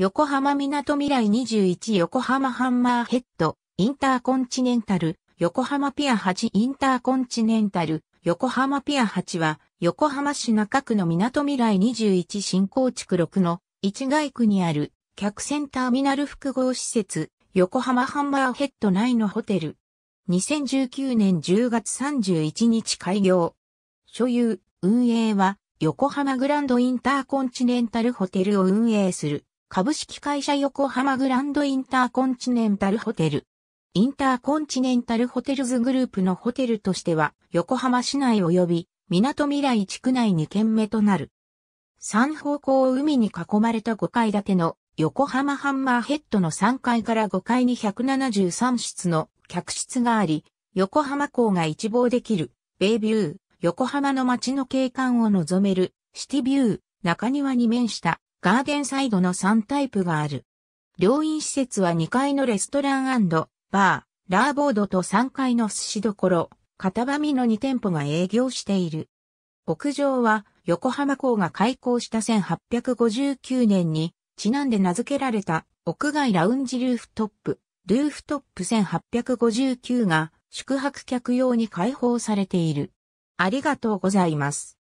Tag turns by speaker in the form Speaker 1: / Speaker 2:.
Speaker 1: 横浜港未来21横浜ハンマーヘッド、インターコンチネンタル、横浜ピア8インターコンチネンタル、横浜ピア8は、横浜市中区の港未来21新構地区6の市街区にある客船ターミナル複合施設、横浜ハンマーヘッド内のホテル。2019年10月31日開業。所有、運営は、横浜グランドインターコンチネンタルホテルを運営する。株式会社横浜グランドインターコンチネンタルホテル。インターコンチネンタルホテルズグループのホテルとしては、横浜市内及び、港未来地区内2軒目となる。3方向を海に囲まれた5階建ての横浜ハンマーヘッドの3階から5階に173室の客室があり、横浜港が一望できる、ベイビュー、横浜の街の景観を望める、シティビュー、中庭に面したガーデンサイドの3タイプがある。病院施設は2階のレストランバー、ラーボードと3階の寿司所、片紙の2店舗が営業している。屋上は横浜港が開港した1859年にちなんで名付けられた屋外ラウンジルーフトップ、ルーフトップ1859が宿泊客用に開放されている。ありがとうござい
Speaker 2: ます。